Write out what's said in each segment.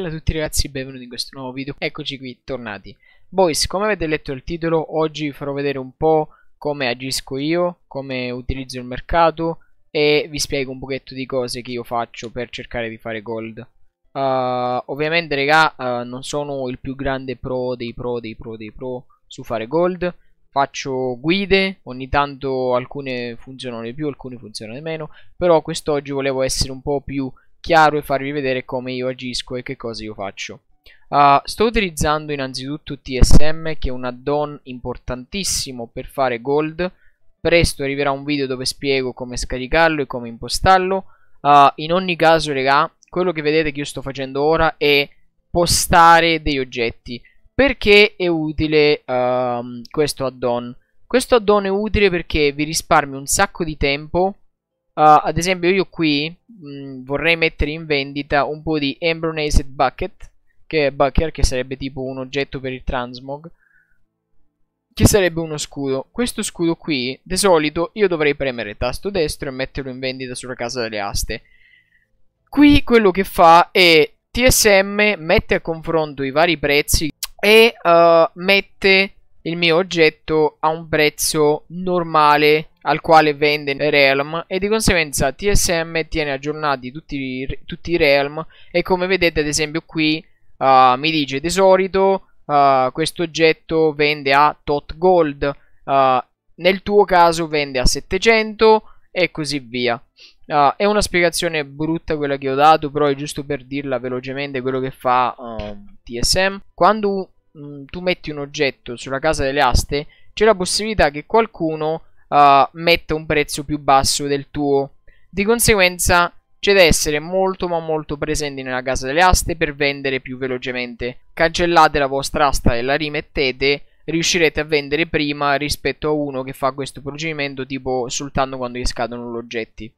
bella a tutti ragazzi, benvenuti in questo nuovo video, eccoci qui, tornati Boys, come avete letto il titolo, oggi vi farò vedere un po' come agisco io, come utilizzo il mercato E vi spiego un pochetto di cose che io faccio per cercare di fare gold uh, Ovviamente raga, uh, non sono il più grande pro dei pro dei pro dei pro su fare gold Faccio guide, ogni tanto alcune funzionano di più, alcune funzionano di meno Però quest'oggi volevo essere un po' più chiaro e farvi vedere come io agisco e che cosa io faccio. Uh, sto utilizzando innanzitutto TSM che è un add-on importantissimo per fare gold. Presto arriverà un video dove spiego come scaricarlo e come impostarlo. Uh, in ogni caso, regà, quello che vedete che io sto facendo ora è postare degli oggetti. Perché è utile uh, questo add-on? Questo add-on è utile perché vi risparmia un sacco di tempo eh, ad esempio io qui mh, mm, vorrei mettere in vendita un po' di Embronazed Bucket che, è bucket, che sarebbe tipo un oggetto per il transmog che sarebbe uno scudo. Questo scudo qui, di solito, io dovrei premere tasto destro e metterlo in vendita sulla casa delle aste. Qui quello che fa è TSM mette a confronto i vari prezzi e uh, mette il mio oggetto a un prezzo normale al quale vende Realm e di conseguenza TSM tiene aggiornati tutti i, tutti i Realm e come vedete ad esempio qui uh, mi dice di solito uh, questo oggetto vende a tot gold uh, nel tuo caso vende a 700 e così via è una spiegazione brutta quella che ho dato però è giusto per dirla velocemente quello che fa TSM quando mh, mm, tu metti un oggetto sulla casa delle aste, c'è la possibilità che qualcuno uh, metta un prezzo più basso del tuo. Di conseguenza c'è da essere molto ma molto presenti nella casa delle aste per vendere più velocemente. Cancellate la vostra asta e la rimettete, riuscirete a vendere prima rispetto a uno che fa questo procedimento tipo soltanto quando gli scadono gli oggetti.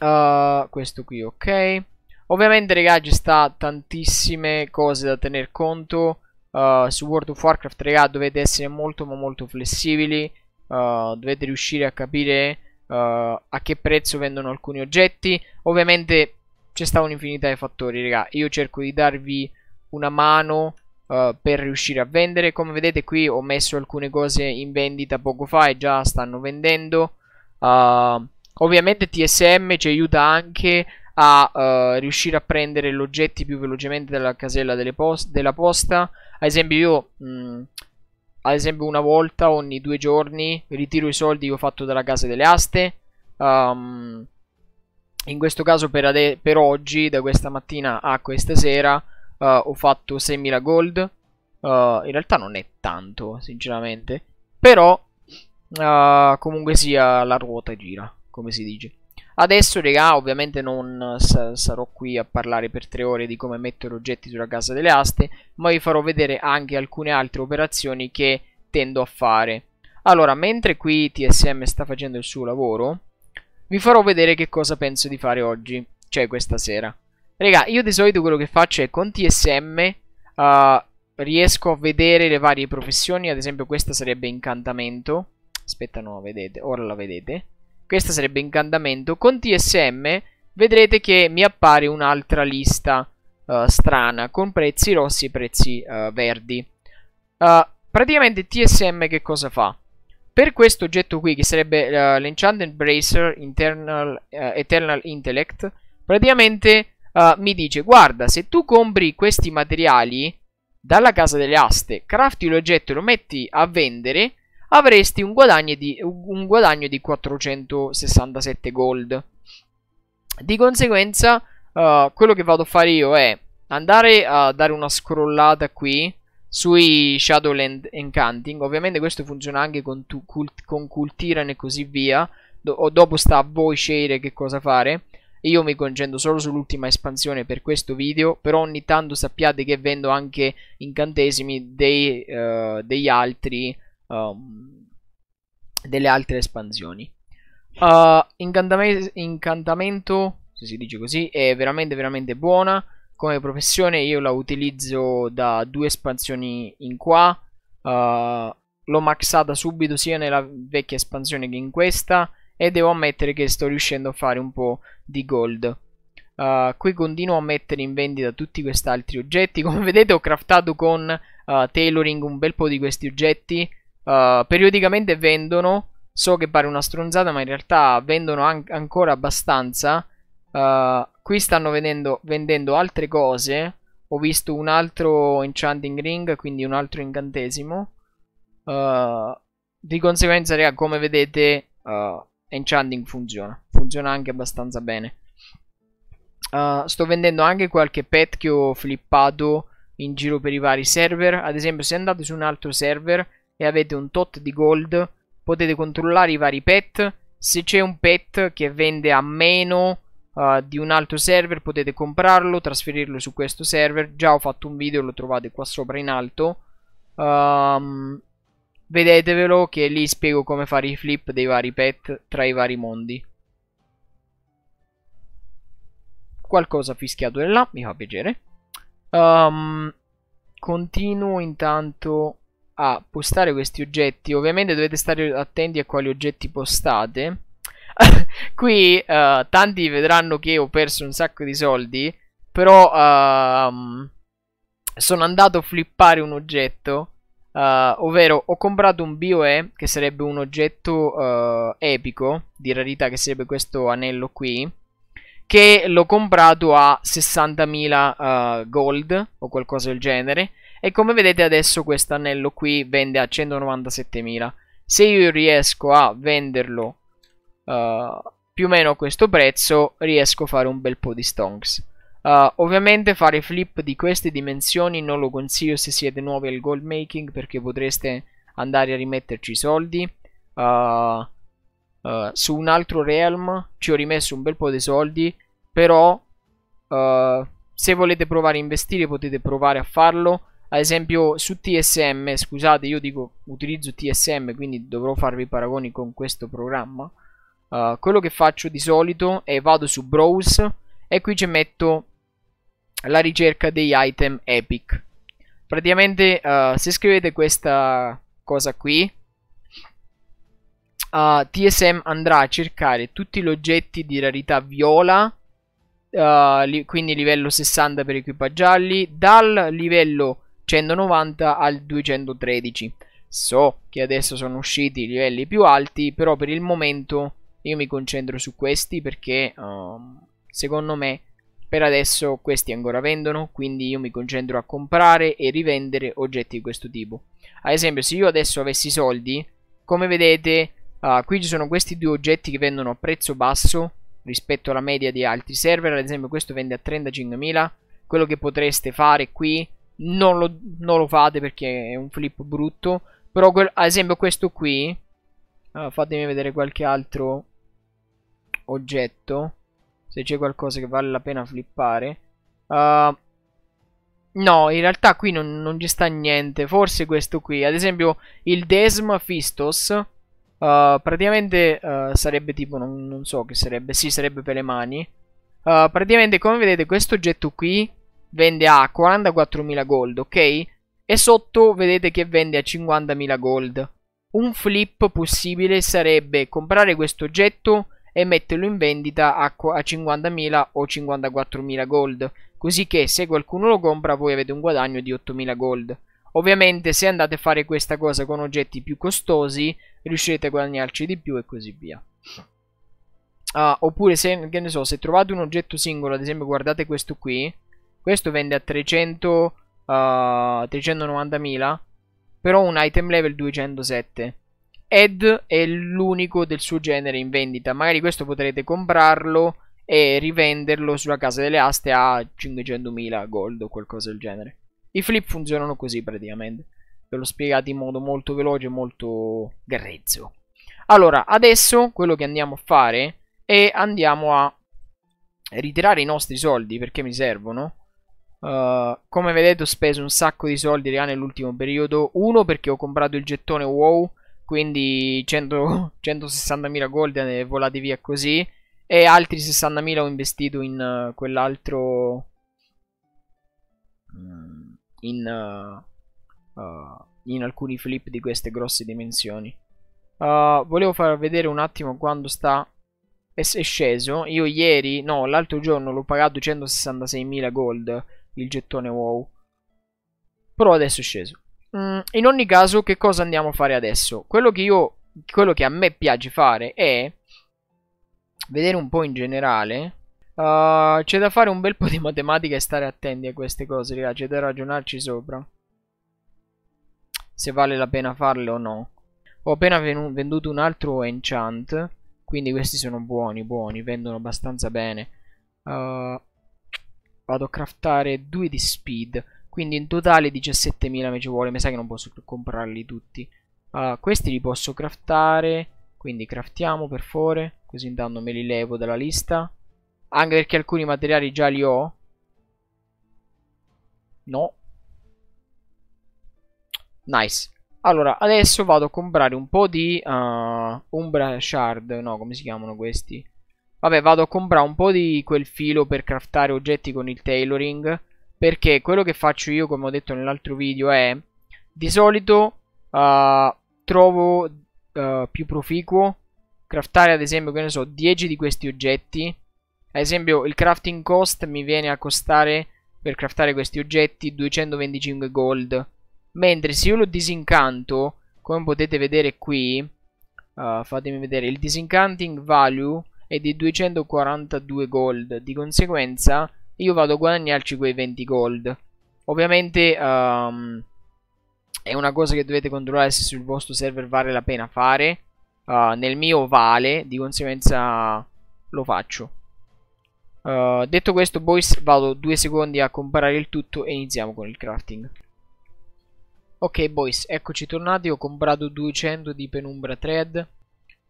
Uh, questo qui ok. Ovviamente ragazzi ci sta tantissime cose da tener conto uh, su World of Warcraft, raga, dovete essere molto ma molto flessibili, uh, dovete riuscire a capire uh, a che prezzo vendono alcuni oggetti. Ovviamente c'è stata un'infinità di fattori, raga, io cerco di darvi una mano per riuscire a vendere. Come vedete qui ho messo alcune cose in vendita poco fa e già stanno vendendo. ovviamente TSM ci aiuta anche a uh, riuscire a prendere gli oggetti più velocemente dalla casella post della posta ad esempio io, mh, mm, ad esempio una volta ogni due giorni, ritiro i soldi che ho fatto dalla casa delle aste. Um, in questo caso per, ade- per, oggi, da questa mattina a questa sera, uh, ho fatto 6.000 gold. Uh, in realtà non è tanto, sinceramente. Però, uh, comunque sia, la ruota gira, come si dice. Adesso, regà, ovviamente non eh, sarò qui a parlare per tre ore di come mettere oggetti sulla casa delle aste, ma vi farò vedere anche alcune altre operazioni che tendo a fare. Allora, mentre qui TSM sta facendo il suo lavoro, vi farò vedere che cosa penso di fare oggi, cioè questa sera. Regà, io di solito quello che faccio è con TSM uh, eh, riesco a vedere le varie professioni, ad esempio questa sarebbe incantamento. Aspetta, no, vedete, ora la vedete questa sarebbe incantamento. con TSM vedrete che mi appare un'altra lista uh, strana con prezzi rossi e prezzi uh, verdi. Uh, praticamente TSM che cosa fa? Per questo oggetto qui, che sarebbe l'Enchanted Bracer Internal, Eternal Intellect, praticamente mi dice, guarda, se tu compri questi materiali dalla casa delle aste, crafti l'oggetto e lo metti a vendere, avresti un guadagno di, un guadagno di 467 gold. Di conseguenza, uh, quello che vado a fare io è andare a dare una scrollata qui sui Shadowland Encanting. Ovviamente questo funziona anche con, tu, cult, con Cultiran e così via. Do, dopo sta a voi scegliere che cosa fare. Io mi concentro solo sull'ultima espansione per questo video, però ogni tanto sappiate che vendo anche incantesimi dei, uh, degli altri um, delle altre espansioni. Uh, incantam incantamento, se si dice così, è veramente veramente buona. Come professione io la utilizzo da due espansioni in qua. Uh, l'ho maxata subito sia nella vecchia espansione che in questa e devo ammettere che sto riuscendo a fare un po' di gold. Uh, qui continuo a mettere in vendita tutti questi altri oggetti. Come vedete ho craftato con uh, tailoring un bel po' di questi oggetti uh, periodicamente vendono, so che pare una stronzata, ma in realtà vendono an- ancora abbastanza. Uh, qui stanno vendendo, vendendo altre cose. Ho visto un altro enchanting ring, quindi un altro incantesimo. Uh, di conseguenza, raga, come vedete, uh, enchanting funziona. Funziona anche abbastanza bene. Uh, sto vendendo anche qualche pet che ho flippato in giro per i vari server. Ad esempio, se andate su un altro server e avete un tot di gold, potete controllare i vari pet. Se c'è un pet che vende a meno uh, di un altro server, potete comprarlo, trasferirlo su questo server. Già ho fatto un video, lo trovate qua sopra in alto. Um, vedetevelo che lì spiego come fare i flip dei vari pet tra i vari mondi. Qualcosa fischiato là, mi fa piacere. Um, continuo intanto a postare questi oggetti, ovviamente dovete stare attenti a quali oggetti postate. Qui uh, tanti vedranno che ho perso un sacco di soldi, però uh, sono andato a flippare un oggetto, uh, ovvero ho comprato un BioE, che sarebbe un oggetto eh, epico, di rarità, che sarebbe questo anello qui, che l'ho comprato a 60.000 gold o qualcosa del genere, e come vedete adesso questo anello qui vende a 197.000. Se io riesco a venderlo uh, più o meno a questo prezzo, riesco a fare un bel po' di stonks. Uh, ovviamente fare flip di queste dimensioni non lo consiglio se siete nuovi al gold making perché potreste andare a rimetterci i soldi. Uh, su un altro realm ci ho rimesso un bel po' di soldi, però se volete provare a investire potete provare a farlo ad esempio su TSM, scusate io dico utilizzo TSM quindi dovrò farvi paragoni con questo programma uh, quello che faccio di solito è vado su Browse e qui ci metto la ricerca degli item epic praticamente uh, se scrivete questa cosa qui uh, TSM andrà a cercare tutti gli oggetti di rarità viola uh, li quindi livello 60 per equipaggiarli dal livello 190 al 213. So che adesso sono usciti i livelli più alti, però per il momento io mi concentro su questi perché um, secondo me per adesso questi ancora vendono, quindi io mi concentro a comprare e rivendere oggetti di questo tipo. Ad esempio, se io adesso avessi soldi, come vedete, uh, qui ci sono questi due oggetti che vendono a prezzo basso rispetto alla media di altri server, ad esempio questo vende a 35.000, quello che potreste fare qui non lo, non lo, fate perché è un flip brutto. Però quel, ad esempio questo qui, allora, fatemi vedere qualche altro oggetto, se c'è qualcosa che vale la pena flippare. Uh, no, in realtà qui non, non, ci sta niente, forse questo qui, ad esempio il Desma Fistos, uh, praticamente uh, sarebbe tipo, non, non, so che sarebbe, sì sarebbe per le mani. praticamente come vedete questo oggetto qui vende a 44.000 gold, ok? E sotto vedete che vende a 50.000 gold. Un flip possibile sarebbe comprare questo oggetto e metterlo in vendita a 50.000 o 54.000 gold, così che se qualcuno lo compra voi avete un guadagno di 8.000 gold. Ovviamente se andate a fare questa cosa con oggetti più costosi riuscirete a guadagnarci di più e così via. Uh, oppure se, che ne so, se trovate un oggetto singolo, ad esempio guardate questo qui, questo vende a 300, uh, 390.000, però un item level 207. Ed è l'unico del suo genere in vendita. Magari questo potrete comprarlo e rivenderlo sulla casa delle aste a 500.000 gold o qualcosa del genere. I flip funzionano così praticamente. Ve l'ho spiegato in modo molto veloce e molto grezzo. Allora, adesso quello che andiamo a fare è andiamo a ritirare i nostri soldi perché mi servono Uh, come vedete ho speso un sacco di soldi Ria nell'ultimo periodo. Uno perché ho comprato il gettone WoW, quindi 160.000 gold e volati via così. E altri 60.000 ho investito in uh, quell'altro... Mm, in, uh, in alcuni flip di queste grosse dimensioni. volevo far vedere un attimo quando sta è, sceso. Io ieri, no, l'altro giorno l'ho pagato 166.000 gold il gettone wow. Però adesso è sceso. Mm, in ogni caso, che cosa andiamo a fare adesso? Quello che io, quello che a me piace fare è vedere un po' in generale. Uh, c'è da fare un bel po' di matematica e stare attenti a queste cose, raga. C'è da ragionarci sopra. Se vale la pena farle o no. Ho appena venduto un altro enchant. Quindi questi sono buoni, buoni. Vendono abbastanza bene. Uh, vado a craftare due di speed quindi in totale 17.000 mi ci vuole mi sa che non posso comprarli tutti allora, questi li posso craftare quindi craftiamo per favore così intanto me li levo dalla lista anche perché alcuni materiali già li ho no nice allora adesso vado a comprare un po' di uh, umbra shard no come si chiamano questi Vabbè, vado a comprare un po' di quel filo per craftare oggetti con il tailoring. Perché quello che faccio io, come ho detto nell'altro video, è... Di solito uh, trovo uh, più proficuo craftare ad esempio, che ne so, 10 di questi oggetti. Ad esempio il crafting cost mi viene a costare, per craftare questi oggetti, 225 gold. Mentre se io lo disincanto, come potete vedere qui, uh, fatemi vedere, il disincanting value e di 242 gold. Di conseguenza io vado a guadagnarci quei 20 gold. Ovviamente um, è una cosa che dovete controllare se sul vostro server vale la pena fare. Uh, nel mio vale, di conseguenza lo faccio. Uh, detto questo, boys, vado due secondi a comparare il tutto e iniziamo con il crafting. Ok, boys, eccoci tornati. Ho comprato 200 di penumbra thread.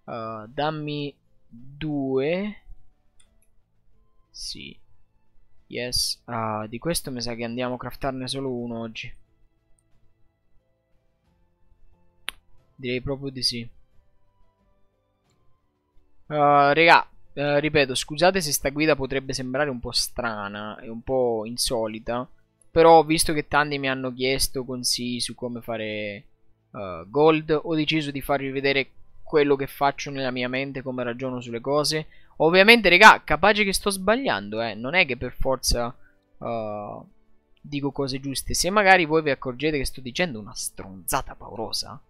Uh, dammi 2 sì yes ah, di questo mi sa che andiamo a craftarne solo uno oggi direi proprio di sì uh, ah, regà uh, ripeto scusate se sta guida potrebbe sembrare un po' strana e un po' insolita però visto che tanti mi hanno chiesto consigli su come fare uh, gold ho deciso di farvi vedere quello che faccio nella mia mente, come ragiono sulle cose. Ovviamente, raga, capace che sto sbagliando, eh. Non è che per forza uh, dico cose giuste. Se magari voi vi accorgete che sto dicendo una stronzata paurosa,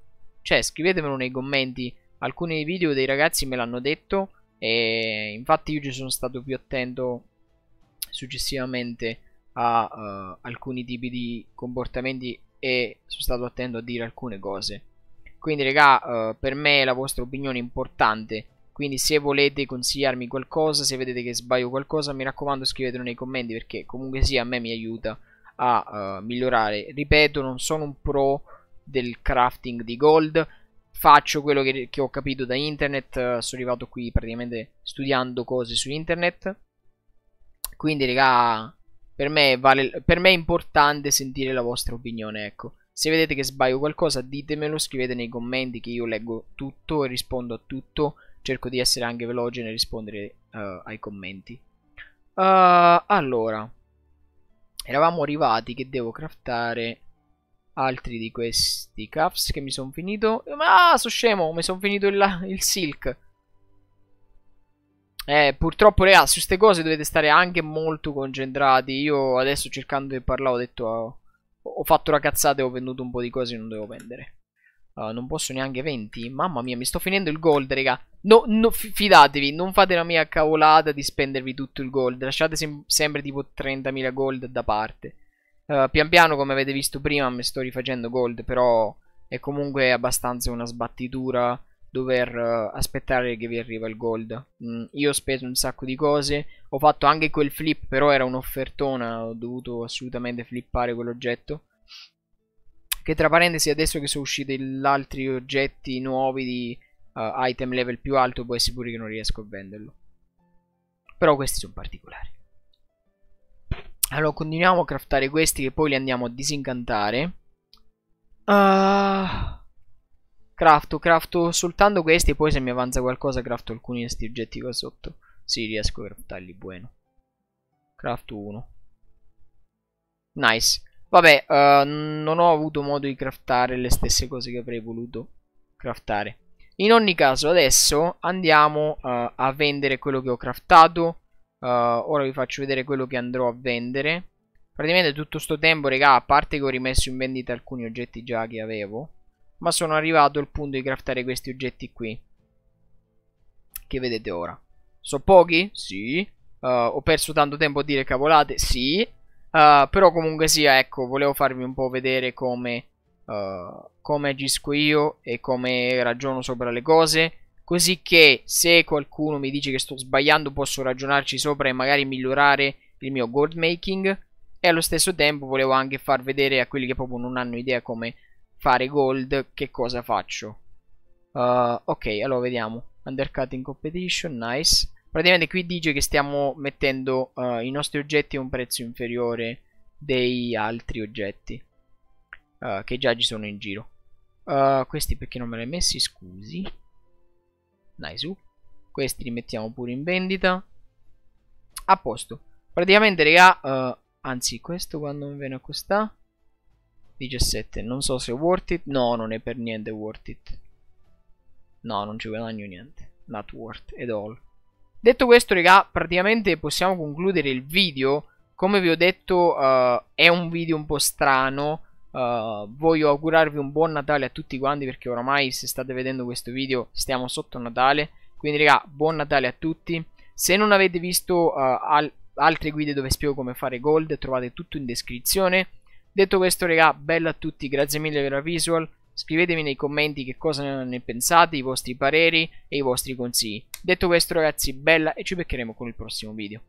cioè scrivetemelo nei commenti. Alcuni video dei ragazzi me l'hanno detto e infatti io ci sono stato più attento successivamente a uh, alcuni tipi di comportamenti e sono stato attento a dire alcune cose quindi raga, eh, per me la vostra opinione è importante. Quindi se volete consigliarmi qualcosa, se vedete che sbaglio qualcosa, mi raccomando scrivetelo nei commenti perché comunque sia a me mi aiuta a uh, migliorare. Ripeto, non sono un pro del crafting di gold, faccio quello che, che ho capito da internet, uh, sono arrivato qui praticamente studiando cose su internet. Quindi raga, per me, vale, per me è importante sentire la vostra opinione, ecco. Se vedete che sbaglio qualcosa ditemelo, scrivete nei commenti che io leggo tutto e rispondo a tutto, cerco di essere anche veloce nel rispondere uh, ai commenti. Uh, allora, eravamo arrivati che devo craftare altri di questi cuffs che mi sono finito. Ah, sono scemo, mi sono finito il, il silk. Eh, purtroppo, ragazzi, su queste cose dovete stare anche molto concentrati. Io adesso cercando di parlare ho detto... Oh, ho fatto ragazzate, ho venduto un po' di cose, non devo vendere. Uh, non posso neanche 20. Mamma mia, mi sto finendo il gold, raga. No, no, fidatevi, non fate la mia cavolata di spendervi tutto il gold. Lasciate sem sempre tipo 30.000 gold da parte. Uh, pian piano, come avete visto prima, mi sto rifacendo gold, però è comunque abbastanza una sbattitura dover uh, aspettare che vi arriva il gold. Mm, io ho speso un sacco di cose, ho fatto anche quel flip, però era un'offertona, ho dovuto assolutamente flippare quell'oggetto. Che tra parentesi adesso che sono usciti gli altri oggetti nuovi di uh, item level più alto, poi sicuri che non riesco a venderlo. Però questi sono particolari. Allora continuiamo a craftare questi che poi li andiamo a disincantare. Ah... Uh... Crafto, crafto soltanto questi, e poi se mi avanza qualcosa crafto alcuni di questi oggetti qua sotto. Sì, riesco a craftarli, buono. Crafto uno. Nice. Vabbè, uh, non ho avuto modo di craftare le stesse cose che avrei voluto craftare. In ogni caso, adesso andiamo uh, a vendere quello che ho craftato. Uh, ora vi faccio vedere quello che andrò a vendere. Praticamente tutto sto tempo, raga, a parte che ho rimesso in vendita alcuni oggetti già che avevo ma sono arrivato al punto di craftare questi oggetti qui che vedete ora sono pochi? sì uh, ho perso tanto tempo a dire cavolate? sì uh, però comunque sia ecco volevo farvi un po' vedere come uh, come agisco io e come ragiono sopra le cose così che se qualcuno mi dice che sto sbagliando posso ragionarci sopra e magari migliorare il mio gold making e allo stesso tempo volevo anche far vedere a quelli che proprio non hanno idea come fare gold che cosa faccio uh, ok allora vediamo undercutting competition nice praticamente qui dice che stiamo mettendo uh, i nostri oggetti a un prezzo inferiore dei altri oggetti uh, che già ci sono in giro uh, questi perché non me li hai messi scusi nice su uh. questi li mettiamo pure in vendita a posto praticamente raga uh, anzi questo quando mi viene a costare 17 non so se è worth it no non è per niente worth it no non ci guadagno niente not worth at all detto questo raga praticamente possiamo concludere il video come vi ho detto uh, è un video un po' strano Uh, voglio augurarvi un buon Natale a tutti quanti perché oramai se state vedendo questo video stiamo sotto Natale quindi raga buon Natale a tutti se non avete visto uh, al altre guide dove spiego come fare gold trovate tutto in descrizione Detto questo, raga, bella a tutti, grazie mille per la visual. Scrivetemi nei commenti che cosa ne pensate, i vostri pareri e i vostri consigli. Detto questo, ragazzi, bella e ci beccheremo con il prossimo video.